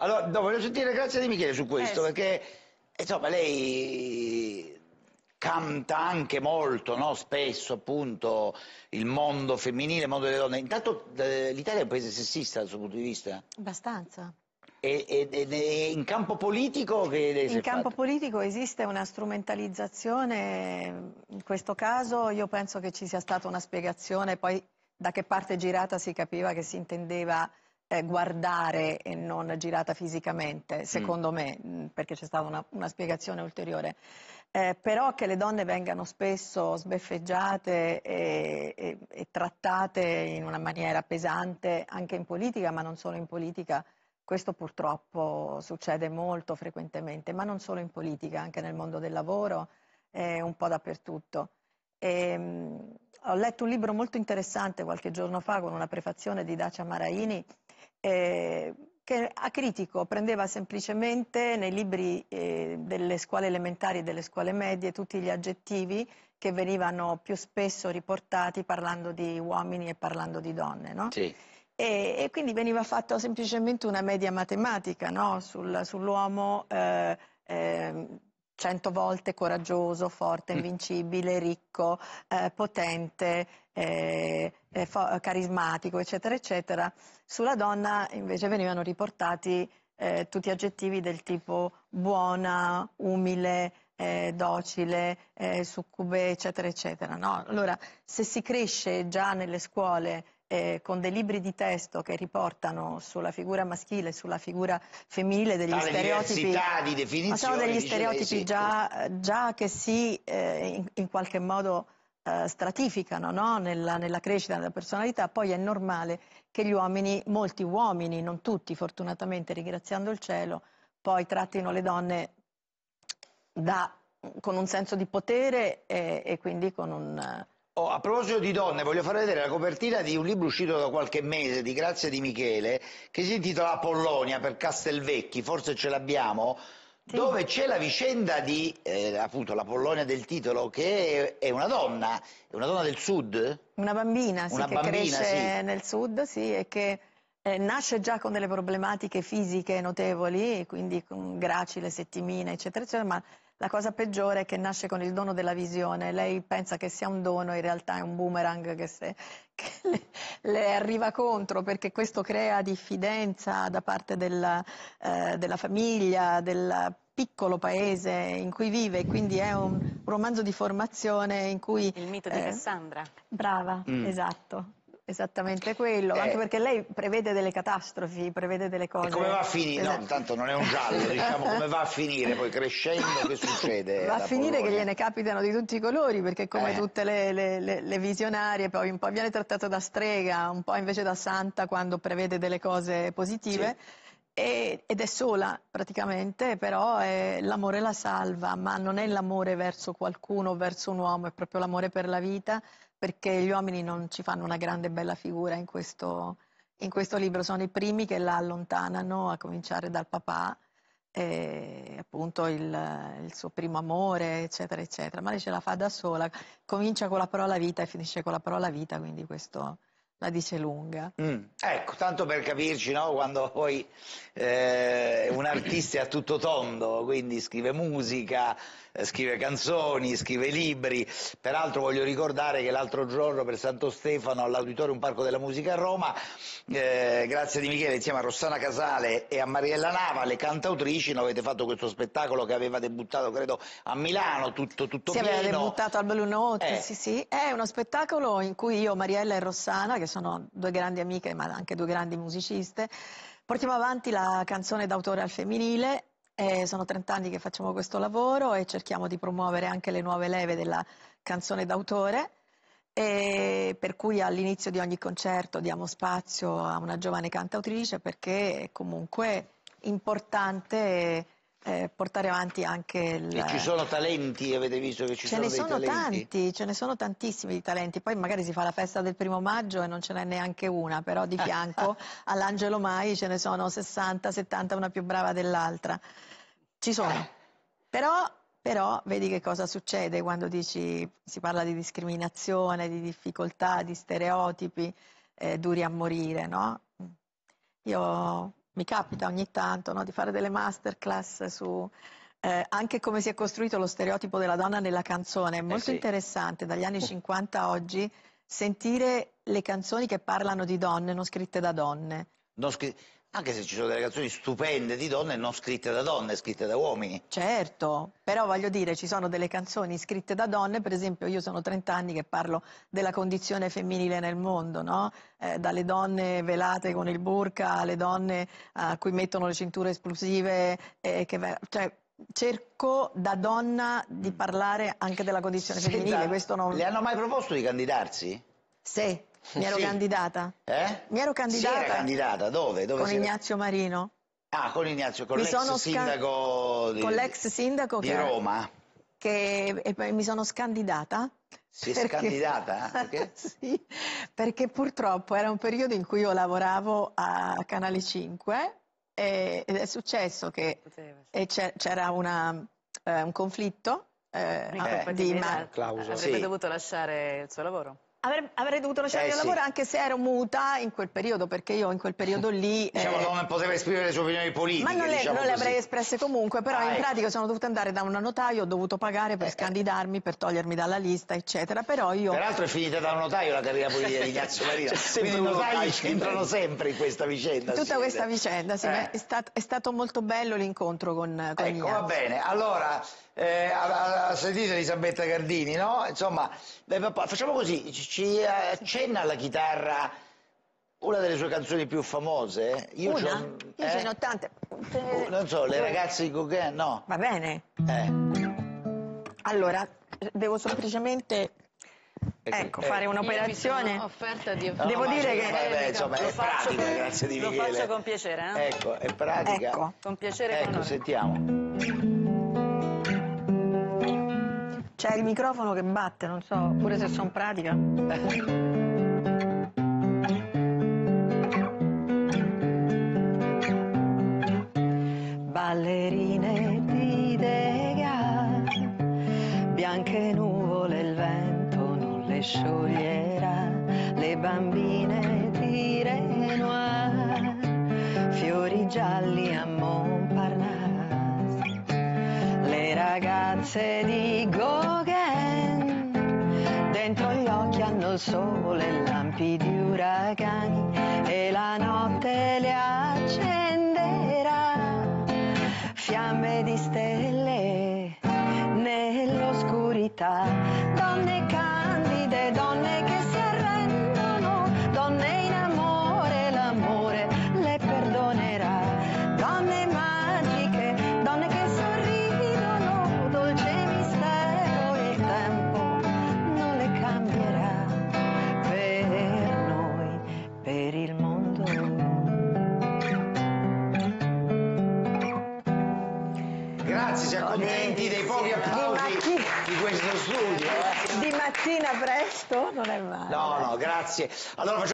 Allora, no, voglio sentire grazie di Michele su questo, eh, perché insomma lei canta anche molto, no? spesso appunto il mondo femminile, il mondo delle donne. Intanto eh, l'Italia è un paese sessista dal suo punto di vista? Abbastanza. E, e, e in campo politico che lei In campo fatto? politico esiste una strumentalizzazione, in questo caso io penso che ci sia stata una spiegazione, poi da che parte girata si capiva che si intendeva eh, guardare e non girata fisicamente, mm. secondo mm. me, perché c'è stata una, una spiegazione ulteriore. Eh, però che le donne vengano spesso sbeffeggiate e, e, e, trattate in una maniera pesante anche in politica, ma non solo in politica, questo purtroppo succede molto frequentemente, ma non solo in politica, anche nel mondo del lavoro eh, un po' dappertutto. E, ehm, mh, ho letto un libro molto interessante qualche giorno fa con una prefazione di Dacia Maraini eh, che a critico prendeva semplicemente nei libri eh, delle scuole elementari e delle scuole medie tutti gli aggettivi che venivano più spesso riportati parlando di uomini e parlando di donne. No? Sì. E, e, quindi veniva fatta semplicemente una media matematica no? Sul, sull'uomo. Eh, ehm, cento volte coraggioso, forte, mm. invincibile, ricco, eh, potente, eh, eh, eh, carismatico, eccetera, eccetera. Sulla donna invece venivano riportati eh, tutti aggettivi del tipo buona, umile, eh, docile, eh, succube, eccetera, eccetera. No? Allora, se si cresce già nelle scuole eh, con dei libri di testo che riportano sulla figura maschile e sulla figura femminile degli stereotipi, di ma sono degli stereotipi già, già, che si eh, in, in qualche modo eh, stratificano no? nella, nella, crescita della personalità, poi è normale che gli uomini, molti uomini, non tutti fortunatamente, ringraziando il cielo, poi trattino le donne da, con un senso di potere e, e quindi con un... Oh, a proposito di donne, voglio far vedere la copertina di un libro uscito da qualche mese di Grazia di Michele che si intitola Polonia per Castelvecchi, forse ce l'abbiamo dove c'è la vicenda di eh, appunto la Polonia del titolo che è, è, una donna, è una donna del sud? Una bambina, sì, una che bambina, cresce sì. nel sud, sì, e che eh, nasce già con delle problematiche fisiche notevoli, quindi con gracile, settimina, eccetera, eccetera, ma la cosa peggiore è che nasce con il dono della visione, lei pensa che sia un dono, in realtà è un boomerang che, se, che le, le, arriva contro perché questo crea diffidenza da parte della, eh, della famiglia, del piccolo paese in cui vive, quindi è un romanzo di formazione in cui... Il mito di eh, Cassandra. Brava, mm. esatto. Esattamente quello, eh, anche perché lei prevede delle catastrofi, prevede delle cose. E come va a finire? Esatto. No, tanto non è un giallo, diciamo come va a finire poi crescendo che succede? Va a finire Polonia? che gliene capitano di tutti i colori, perché come eh. tutte le, le, le, le, visionarie poi un po' viene trattato da strega, un po' invece da santa quando prevede delle cose positive. Sì ed è sola praticamente, però eh, l'amore la salva, ma non è l'amore verso qualcuno, verso un uomo, è proprio l'amore per la vita perché gli uomini non ci fanno una grande bella figura in questo, in questo libro, sono i primi che la allontanano, a cominciare dal papà, eh, appunto il, il, suo primo amore, eccetera, eccetera, ma lei ce la fa da sola, comincia con la parola vita e finisce con la parola vita, quindi questo la dice lunga. Mm. Ecco, tanto per capirci, no? quando poi eh, un artista è a tutto tondo, quindi scrive musica, eh, scrive canzoni, scrive libri. Peraltro voglio ricordare che l'altro giorno per Santo Stefano all'Auditorium Parco della Musica a Roma, eh, grazie di Michele, insieme a Rossana Casale e a Mariella Nava, le cantautrici, no, avete fatto questo spettacolo che aveva debuttato, credo, a Milano, tutto, tutto si pieno. Si aveva debuttato al Blue Note, eh. sì sì. È uno spettacolo in cui io, Mariella e Rossana, che sono due grandi amiche ma anche due grandi musiciste. Portiamo avanti la canzone d'autore al femminile eh, sono 30 anni che facciamo questo lavoro e cerchiamo di promuovere anche le nuove leve della canzone d'autore. per cui all'inizio di ogni concerto diamo spazio a una giovane cantautrice perché è comunque importante eh, portare avanti anche il... E ci sono talenti, avete visto che ci ce sono, sono tanti, ce ne sono tantissimi di talenti, poi magari si fa la festa del primo maggio e non ce n'è neanche una, però di fianco all'Angelo Mai ce ne sono 60, 70, una più brava dell'altra. Ci sono. Eh. Però, però vedi che cosa succede quando dici, si parla di discriminazione, di difficoltà, di stereotipi eh, duri a morire, no? Io mi capita ogni tanto no, di fare delle masterclass su eh, anche come si è costruito lo stereotipo della donna nella canzone. È eh, molto eh sì. interessante dagli anni 50 a oggi sentire le canzoni che parlano di donne non scritte da donne. Non scri- anche se ci sono delle canzoni stupende di donne non scritte da donne, scritte da uomini. Certo, però voglio dire, ci sono delle canzoni scritte da donne, per esempio io sono 30 anni che parlo della condizione femminile nel mondo, no? eh, dalle donne velate con il burka alle donne a cui mettono le cinture esplosive, eh, che, cioè, cerco da donna di mm. parlare anche della condizione femminile. Senta, non... Le hanno mai proposto di candidarsi? Sì. Mi ero sì. candidata. Eh? Mi ero candidata. Sì, candidata. Dove? Dove con Ignazio era? Marino. Ah, con Ignazio, con l'ex sindaco, di, con l'ex sindaco di che, Roma. Che mi sono scandidata. Si è perché, scandidata? Perché? Ah, sì, perché purtroppo era un periodo in cui io lavoravo a Canale 5 e, ed è successo che c'era eh, un conflitto eh, di, ma, avrebbe sì. dovuto lasciare il suo lavoro. Avrei, avrei dovuto lasciare eh, il lavoro sì. anche se ero muta in quel periodo, perché io in quel periodo lì... diciamo eh... non poteva esprimere le sue opinioni politiche, Ma non le, diciamo non le avrei espresse comunque, però ah, in ecco. pratica sono dovuta andare da un notaio, ho dovuto pagare per eh, scandidarmi, per togliermi dalla lista, eccetera, però io... Peraltro è finita da un notaio la carriera politica di Ignazio Marina, cioè, quindi i notai entrano sempre in questa vicenda. Tutta siete. questa vicenda, sì, eh. è, stat è, stato molto bello l'incontro con, con Ecco, Ignazio. va bene, allora eh, ha, sentito Elisabetta Gardini, no? Insomma, facciamo così, ci accenna alla chitarra una delle sue canzoni più famose. Io una? Io eh? ce ne ho tante. Uh, non so, Le ragazze di Gauguin, no? Va bene. Eh. Allora, devo semplicemente... Eh, ecco, eh. fare un'operazione. Offerta di offerta. Devo dire che vabbè, insomma, è faccio, pratica, grazie di Michele. Lo faccio con piacere, eh? Ecco, è pratica. Ecco. Con piacere ecco, con sentiamo. C'è il microfono che batte, non so, pure se sono pratica. Ballerine di dega, bianche nuvole il vento non le scioglierà, le bambine di Renoir, fiori gialli a Montparnasse, le ragazze di Goya sole, lampi di uragani e la notte le accenderà. Fiamme di stelle nell'oscurità ragazzi, si accontenti dei pochi applausi di questo studio. Eh. Di mattina presto non è male. No, no, grazie. Allora,